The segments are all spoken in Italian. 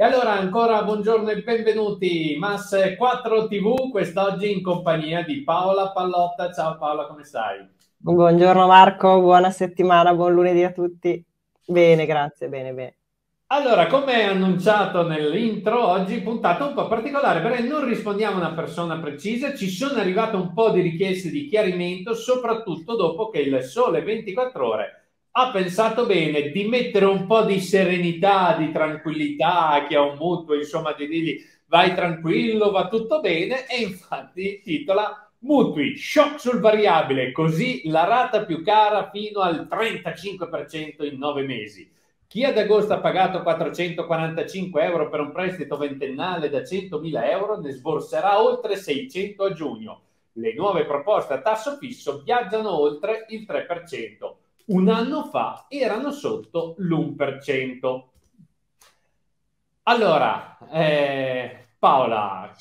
E allora ancora buongiorno e benvenuti, Mass 4 TV, quest'oggi in compagnia di Paola Pallotta. Ciao Paola, come stai? Buongiorno Marco, buona settimana, buon lunedì a tutti. Bene, grazie, bene, bene. Allora, come annunciato nell'intro, oggi puntata un po' particolare perché non rispondiamo a una persona precisa, ci sono arrivate un po' di richieste di chiarimento, soprattutto dopo che il Sole 24 Ore ha pensato bene di mettere un po' di serenità, di tranquillità che ha un mutuo, insomma, di dirgli vai tranquillo, va tutto bene, e infatti titola Mutui, shock sul variabile, così la rata più cara fino al 35% in nove mesi. Chi ad agosto ha pagato 445 euro per un prestito ventennale da 100.000 euro ne sborserà oltre 600 a giugno. Le nuove proposte a tasso fisso viaggiano oltre il 3% un anno fa erano sotto l'1%. Allora, eh, Paola,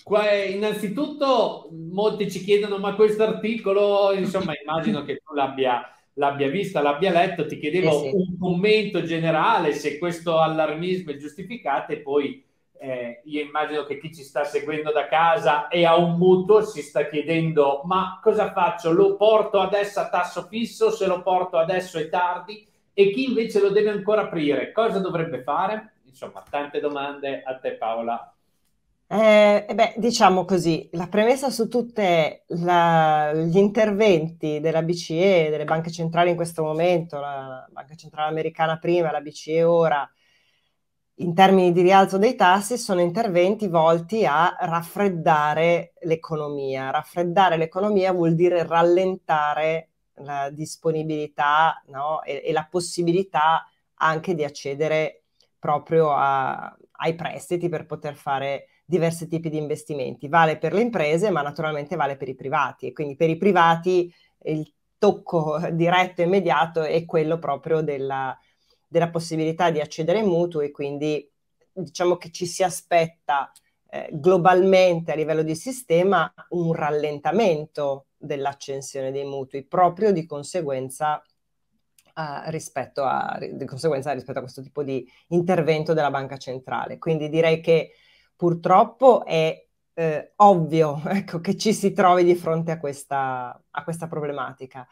innanzitutto molti ci chiedono, ma questo articolo, insomma, immagino che tu l'abbia, l'abbia vista, l'abbia letto, ti chiedevo eh sì. un commento generale se questo allarmismo è giustificato e poi eh, io immagino che chi ci sta seguendo da casa e ha un mutuo si sta chiedendo ma cosa faccio? Lo porto adesso a tasso fisso? Se lo porto adesso è tardi? E chi invece lo deve ancora aprire, cosa dovrebbe fare? Insomma, tante domande a te Paola. Eh, beh, diciamo così, la premessa su tutti gli interventi della BCE, delle banche centrali in questo momento, la Banca Centrale Americana prima, la BCE ora, in termini di rialzo dei tassi sono interventi volti a raffreddare l'economia. Raffreddare l'economia vuol dire rallentare la disponibilità no? e, e, la possibilità anche di accedere proprio a, ai prestiti per poter fare diversi tipi di investimenti. Vale per le imprese, ma naturalmente vale per i privati. E quindi per i privati il tocco diretto e immediato è quello proprio della, della possibilità di accedere ai mutui, quindi diciamo che ci si aspetta eh, globalmente a livello di sistema un rallentamento dell'accensione dei mutui, proprio di conseguenza, eh, rispetto a, di conseguenza rispetto a questo tipo di intervento della banca centrale. Quindi direi che purtroppo è eh, ovvio ecco, che ci si trovi di fronte a questa, a questa problematica.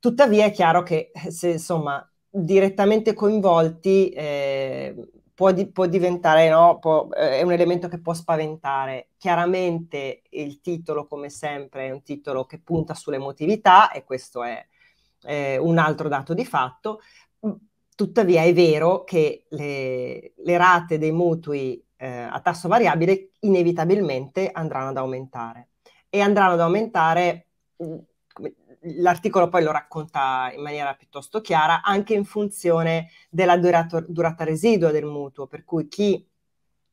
Tuttavia è chiaro che se insomma direttamente coinvolti eh, può, di, può, diventare, no? può, eh, è un elemento che può spaventare. Chiaramente il titolo, come sempre, è un titolo che punta sull'emotività e questo è eh, un altro dato di fatto. Mm, tuttavia è vero che le, le rate dei mutui eh, a tasso variabile inevitabilmente andranno ad aumentare e andranno ad aumentare mm, l'articolo poi lo racconta in maniera piuttosto chiara, anche in funzione della durata, durata residua del mutuo, per cui chi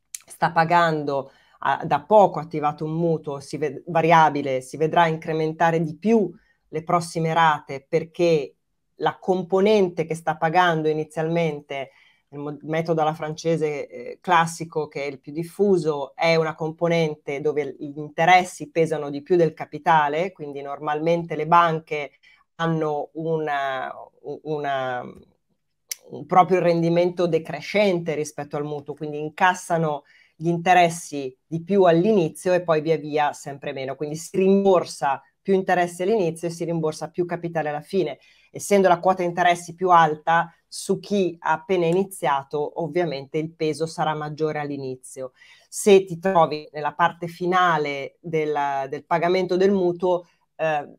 sta pagando a, da poco attivato un mutuo si ve, variabile si vedrà incrementare di più le prossime rate perché la componente che sta pagando inizialmente il metodo alla francese eh, classico che è il più diffuso, è una componente dove gli interessi pesano di più del capitale, quindi normalmente le banche hanno una, una, un proprio rendimento decrescente rispetto al mutuo, quindi incassano gli interessi di più all'inizio e poi via via sempre meno, quindi si rimborsa più interessi all'inizio e si rimborsa più capitale alla fine. Essendo la quota interessi più alta, su chi ha appena iniziato ovviamente il peso sarà maggiore all'inizio. Se ti trovi nella parte finale del, del pagamento del mutuo, eh,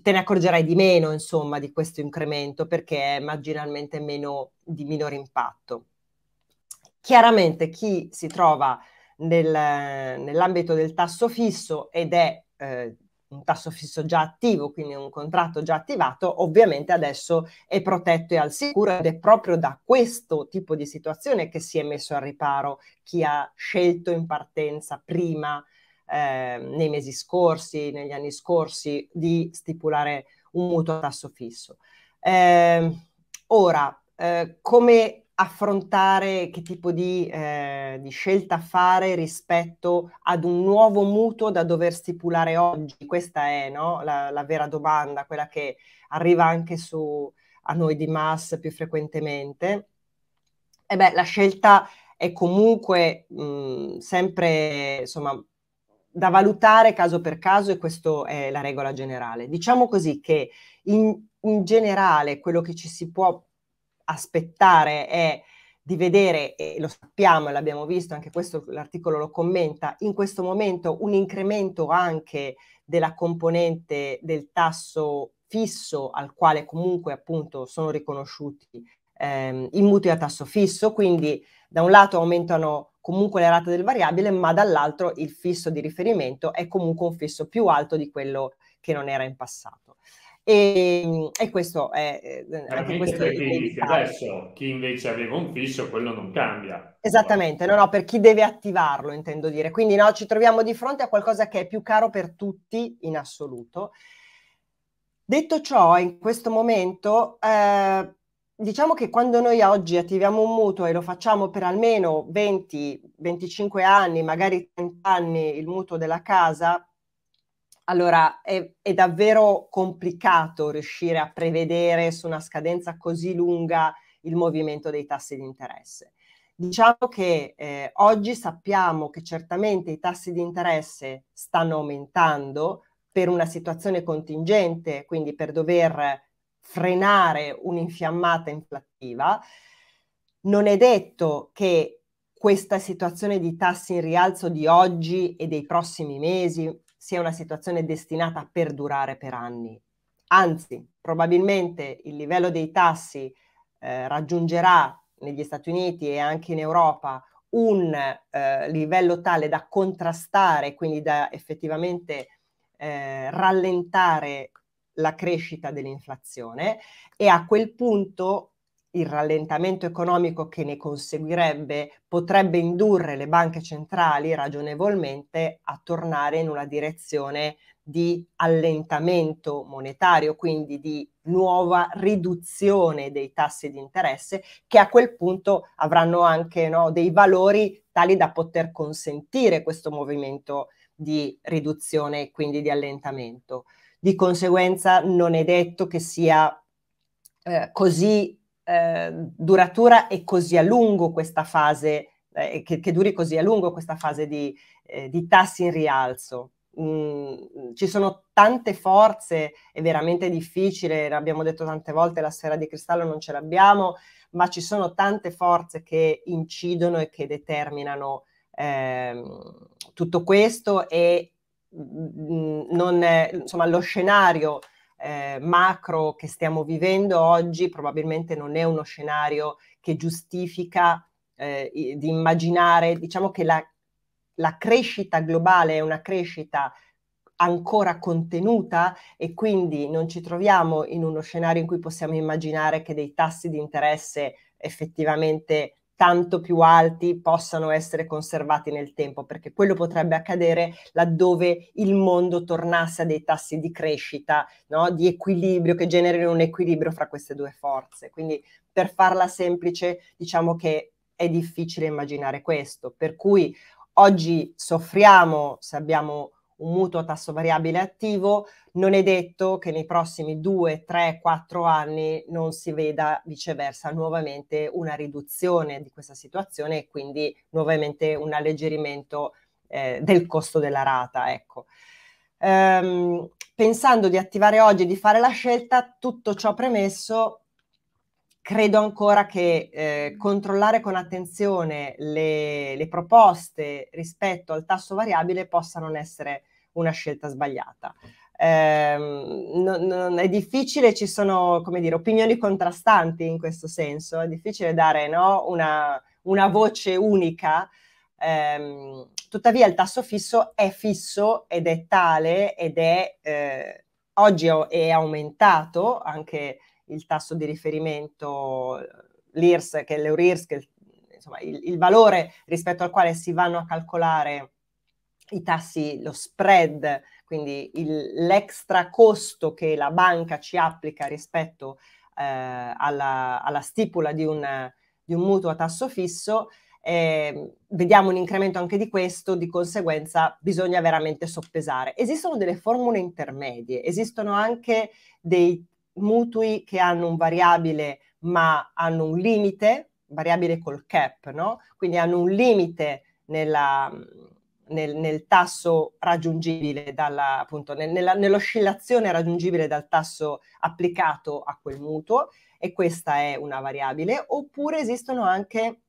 te ne accorgerai di meno, insomma, di questo incremento perché è marginalmente meno, di minore impatto. Chiaramente chi si trova nel, nell'ambito del tasso fisso ed è eh, un tasso fisso già attivo, quindi un contratto già attivato, ovviamente adesso è protetto e al sicuro ed è proprio da questo tipo di situazione che si è messo al riparo chi ha scelto in partenza prima, eh, nei mesi scorsi, negli anni scorsi, di stipulare un mutuo a tasso fisso. Eh, ora, eh, come affrontare, che tipo di, eh, di, scelta fare rispetto ad un nuovo mutuo da dover stipulare oggi? Questa è no? la, la, vera domanda, quella che arriva anche su, a noi di Mass più frequentemente. E beh, la scelta è comunque mh, sempre insomma, da valutare caso per caso e questa è la regola generale. Diciamo così che in, in generale quello che ci si può aspettare è di vedere, e lo sappiamo e l'abbiamo visto, anche questo l'articolo lo commenta, in questo momento un incremento anche della componente del tasso fisso al quale comunque appunto sono riconosciuti ehm, i mutui a tasso fisso, quindi da un lato aumentano comunque le rate del variabile, ma dall'altro il fisso di riferimento è comunque un fisso più alto di quello che non era in passato. E, ehm, e questo è... Eh, eh, anche questo è adesso chi invece aveva un fisso, quello non cambia. Esattamente, no, no, per chi deve attivarlo intendo dire. Quindi no, ci troviamo di fronte a qualcosa che è più caro per tutti in assoluto. Detto ciò, in questo momento... Eh, diciamo che quando noi oggi attiviamo un mutuo e lo facciamo per almeno 20, 25 anni, magari 30 anni il mutuo della casa, allora, è, è, davvero complicato riuscire a prevedere su una scadenza così lunga il movimento dei tassi di interesse. Diciamo che eh, oggi sappiamo che certamente i tassi di interesse stanno aumentando per una situazione contingente, quindi per dover frenare un'infiammata inflattiva. Non è detto che questa situazione di tassi in rialzo di oggi e dei prossimi mesi, sia una situazione destinata a perdurare per anni. Anzi, probabilmente il livello dei tassi eh, raggiungerà negli Stati Uniti e anche in Europa un eh, livello tale da contrastare, quindi da effettivamente eh, rallentare la crescita dell'inflazione e a quel punto il rallentamento economico che ne conseguirebbe potrebbe indurre le banche centrali ragionevolmente a tornare in una direzione di allentamento monetario, quindi di nuova riduzione dei tassi di interesse che a quel punto avranno anche no, dei valori tali da poter consentire questo movimento di riduzione e quindi di allentamento. Di conseguenza non è detto che sia eh, così eh, duratura e così a lungo questa fase, eh, che, che, duri così a lungo questa fase di, eh, di tassi in rialzo. Mm, ci sono tante forze, è veramente difficile, l'abbiamo detto tante volte, la sfera di cristallo non ce l'abbiamo, ma ci sono tante forze che incidono e che determinano ehm, tutto questo e mh, mm, mm, non, insomma, lo scenario eh, macro che stiamo vivendo oggi probabilmente non è uno scenario che giustifica eh, di immaginare, diciamo che la, la crescita globale è una crescita ancora contenuta e quindi non ci troviamo in uno scenario in cui possiamo immaginare che dei tassi di interesse effettivamente tanto più alti possano essere conservati nel tempo, perché quello potrebbe accadere laddove il mondo tornasse a dei tassi di crescita, no? di equilibrio, che generino un equilibrio fra queste due forze. Quindi per farla semplice, diciamo che è difficile immaginare questo, per cui oggi soffriamo se abbiamo un mutuo a tasso variabile attivo, non è detto che nei prossimi 2, 3, 4 anni non si veda viceversa nuovamente una riduzione di questa situazione e quindi nuovamente un alleggerimento eh, del costo della rata. Ecco. Ehm, pensando di attivare oggi e di fare la scelta, tutto ciò premesso, credo ancora che eh, controllare con attenzione le, le proposte rispetto al tasso variabile possa non essere una scelta sbagliata. Eh, non, non, è difficile, ci sono come dire, opinioni contrastanti in questo senso, è difficile dare no, una, una, voce unica, eh, tuttavia il tasso fisso è fisso ed è tale ed è eh, oggi è aumentato anche il tasso di riferimento, l'IRS, che è l'EURIRS, che insomma, il, il valore rispetto al quale si vanno a calcolare i tassi, lo spread, quindi il, l'extra costo che la banca ci applica rispetto eh, alla, alla, stipula di un, di un, mutuo a tasso fisso, eh, vediamo un incremento anche di questo, di conseguenza bisogna veramente soppesare. Esistono delle formule intermedie, esistono anche dei mutui che hanno un variabile ma hanno un limite, variabile col cap, no? Quindi hanno un limite nella nel, nel tasso raggiungibile, dalla, appunto, nel, nella, nell'oscillazione raggiungibile dal tasso applicato a quel mutuo, e questa è una variabile, oppure esistono anche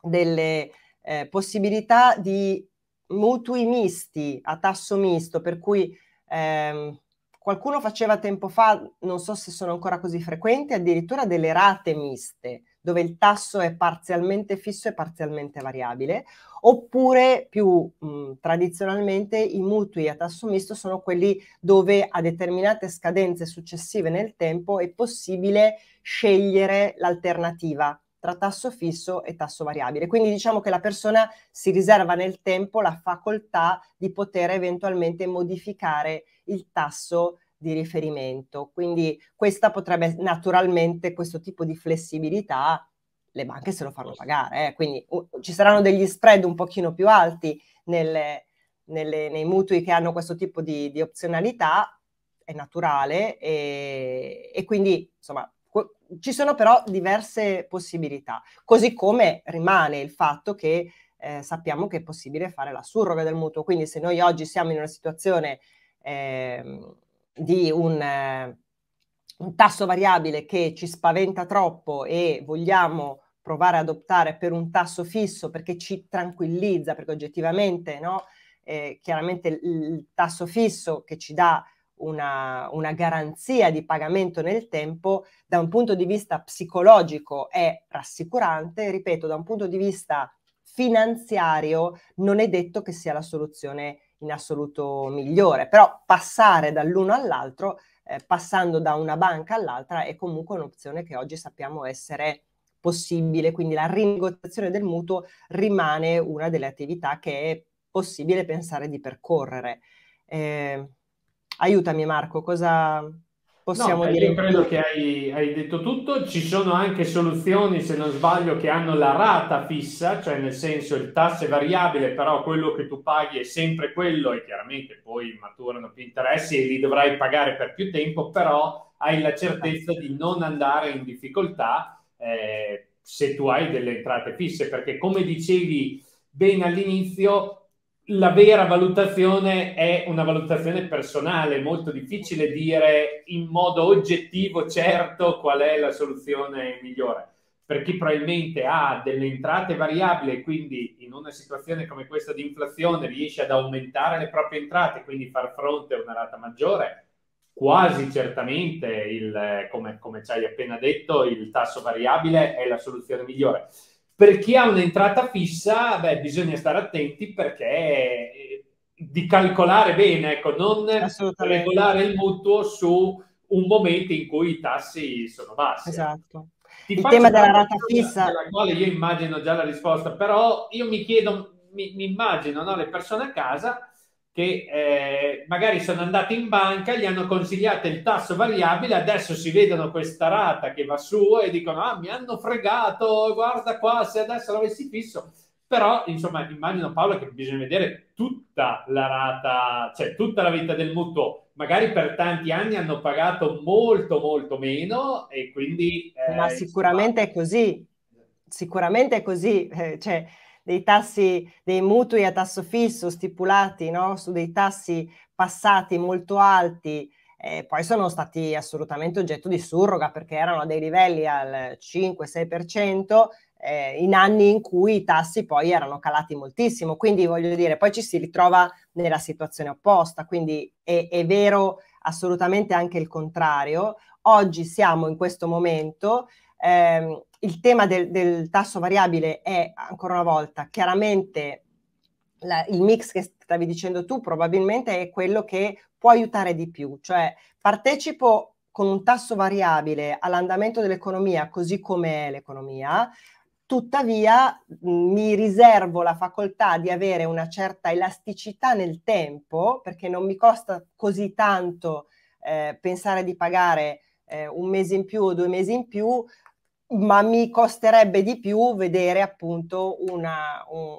delle eh, possibilità di mutui misti a tasso misto, per cui ehm, qualcuno faceva tempo fa, non so se sono ancora così frequenti, addirittura delle rate miste dove il tasso è parzialmente fisso e parzialmente variabile, oppure più mh, tradizionalmente i mutui a tasso misto sono quelli dove a determinate scadenze successive nel tempo è possibile scegliere l'alternativa tra tasso fisso e tasso variabile. Quindi diciamo che la persona si riserva nel tempo la facoltà di poter eventualmente modificare il tasso di riferimento. Quindi questa potrebbe naturalmente, questo tipo di flessibilità, le banche se lo fanno pagare. Eh. Quindi uh, ci saranno degli spread un pochino più alti nelle, nelle, nei mutui che hanno questo tipo di, di opzionalità, è naturale, e, e quindi insomma ci sono però diverse possibilità, così come rimane il fatto che eh, sappiamo che è possibile fare la surroga del mutuo, quindi se noi oggi siamo in una situazione eh, di un, eh, un tasso variabile che ci spaventa troppo e vogliamo provare ad optare per un tasso fisso perché ci tranquillizza, perché oggettivamente no, eh, chiaramente il, il, tasso fisso che ci dà una, una, garanzia di pagamento nel tempo, da un punto di vista psicologico è rassicurante, ripeto, da un punto di vista finanziario non è detto che sia la soluzione in assoluto migliore, però passare dall'uno all'altro, eh, passando da una banca all'altra, è comunque un'opzione che oggi sappiamo essere possibile, quindi la rinegoziazione del mutuo rimane una delle attività che è possibile pensare di percorrere. Eh, aiutami Marco, cosa, possiamo no, dire. Io credo che hai, hai, detto tutto. Ci sono anche soluzioni, se non sbaglio, che hanno la rata fissa, cioè nel senso il tasso è variabile, però quello che tu paghi è sempre quello e chiaramente poi maturano più interessi e li dovrai pagare per più tempo, però hai la certezza di non andare in difficoltà eh, se tu hai delle entrate fisse, perché come dicevi ben all'inizio, la vera valutazione è una valutazione personale, è molto difficile dire in modo oggettivo, certo, qual è la soluzione migliore. Per chi probabilmente ha delle entrate variabili e quindi in una situazione come questa di inflazione riesce ad aumentare le proprie entrate, quindi far fronte a una rata maggiore, quasi certamente, il, come, come ci hai appena detto, il tasso variabile è la soluzione migliore per chi ha un'entrata fissa, beh, bisogna stare attenti perché eh, di calcolare bene, ecco, non regolare il mutuo su un momento in cui i tassi sono bassi. Ecco. Esatto. Ti il tema della rata fissa. quale io immagino già la risposta, però io mi chiedo, mi, mi immagino no, le persone a casa che eh, magari sono andati in banca, gli hanno consigliato il tasso variabile, adesso si vedono questa rata che va su e dicono ah mi hanno fregato, guarda qua se adesso l'avessi fisso. Però insomma immagino Paolo che bisogna vedere tutta la rata, cioè tutta la vita del mutuo. Magari per tanti anni hanno pagato molto molto meno e quindi... Eh, Ma sicuramente insomma... è così, sicuramente è così. Eh, cioè dei tassi dei mutui a tasso fisso stipulati no? su dei tassi passati molto alti, eh, poi sono stati assolutamente oggetto di surroga perché erano a dei livelli al 5-6%. Eh, in anni in cui i tassi poi erano calati moltissimo, quindi voglio dire, poi ci si ritrova nella situazione opposta, quindi è, è vero assolutamente anche il contrario. Oggi siamo in questo momento ehm, il tema del, del, tasso variabile è, ancora una volta, chiaramente la, il mix che stavi dicendo tu probabilmente è quello che può aiutare di più, cioè partecipo con un tasso variabile all'andamento dell'economia così come è l'economia, tuttavia mi riservo la facoltà di avere una certa elasticità nel tempo, perché non mi costa così tanto eh, pensare di pagare eh, un mese in più o due mesi in più, ma mi costerebbe di più vedere appunto una, un,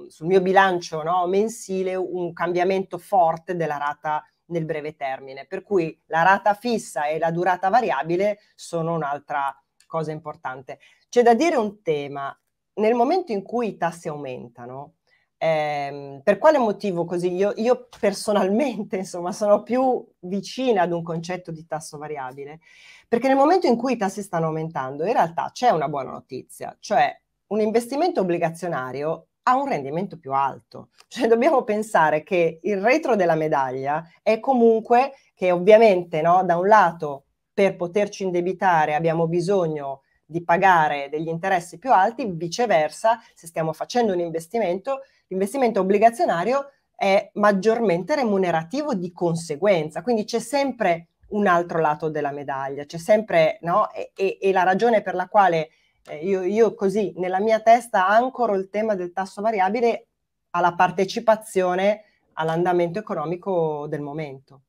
un, sul mio bilancio no, mensile un cambiamento forte della rata nel breve termine. Per cui la rata fissa e la durata variabile sono un'altra cosa importante. C'è da dire un tema, nel momento in cui i tassi aumentano, eh, per quale motivo così? Io, io personalmente, insomma, sono più vicina ad un concetto di tasso variabile, perché nel momento in cui i tassi stanno aumentando, in realtà c'è una buona notizia, cioè un investimento obbligazionario ha un rendimento più alto. Cioè dobbiamo pensare che il retro della medaglia è comunque che ovviamente no, da un lato per poterci indebitare abbiamo bisogno di pagare degli interessi più alti, viceversa, se stiamo facendo un investimento, l'investimento obbligazionario è maggiormente remunerativo di conseguenza, quindi c'è sempre un altro lato della medaglia, c'è sempre, no? E, e, e la ragione per la quale eh, io, io così nella mia testa ancoro il tema del tasso variabile alla partecipazione all'andamento economico del momento.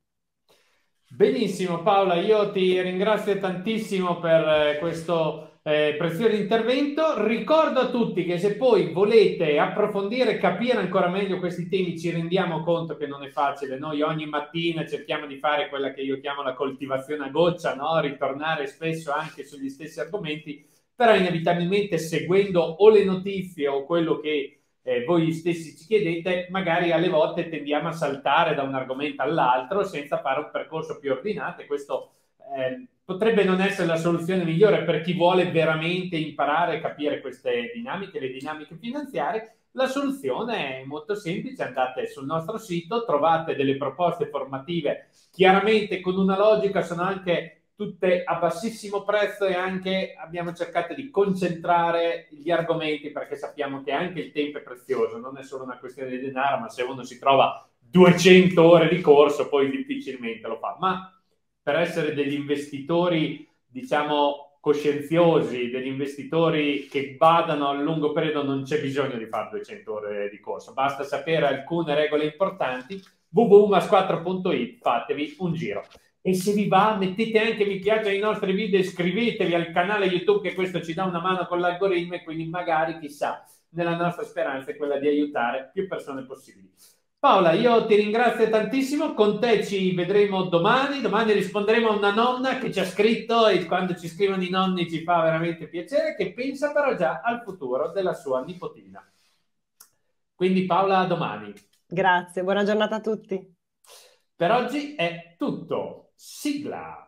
Benissimo Paola, io ti ringrazio tantissimo per eh, questo eh, prezioso intervento. Ricordo a tutti che se poi volete approfondire e capire ancora meglio questi temi, ci rendiamo conto che non è facile. Noi ogni mattina cerchiamo di fare quella che io chiamo la coltivazione a goccia, no? ritornare spesso anche sugli stessi argomenti, però inevitabilmente seguendo o le notizie o quello che eh, voi stessi ci chiedete, magari alle volte tendiamo a saltare da un argomento all'altro senza fare un percorso più ordinato e questo eh, potrebbe non essere la soluzione migliore per chi vuole veramente imparare e capire queste dinamiche, le dinamiche finanziarie. La soluzione è molto semplice, andate sul nostro sito, trovate delle proposte formative chiaramente con una logica, sono anche tutte a bassissimo prezzo e anche abbiamo cercato di concentrare gli argomenti perché sappiamo che anche il tempo è prezioso, non è solo una questione di denaro, ma se uno si trova 200 ore di corso poi difficilmente lo fa. Ma per essere degli investitori, diciamo, coscienziosi, degli investitori che vadano a lungo periodo non c'è bisogno di fare 200 ore di corso, basta sapere alcune regole importanti www.mas4.it fatevi un giro. E se vi va, mettete anche mi piace ai nostri video e iscrivetevi al canale YouTube che questo ci dà una mano con l'algoritmo e quindi magari, chissà, nella nostra speranza è quella di aiutare più persone possibili. Paola, io ti ringrazio tantissimo, con te ci vedremo domani, domani risponderemo a una nonna che ci ha scritto e quando ci scrivono i nonni ci fa veramente piacere, che pensa però già al futuro della sua nipotina. Quindi Paola, a domani. Grazie, buona giornata a tutti. Per oggi è tutto. sigla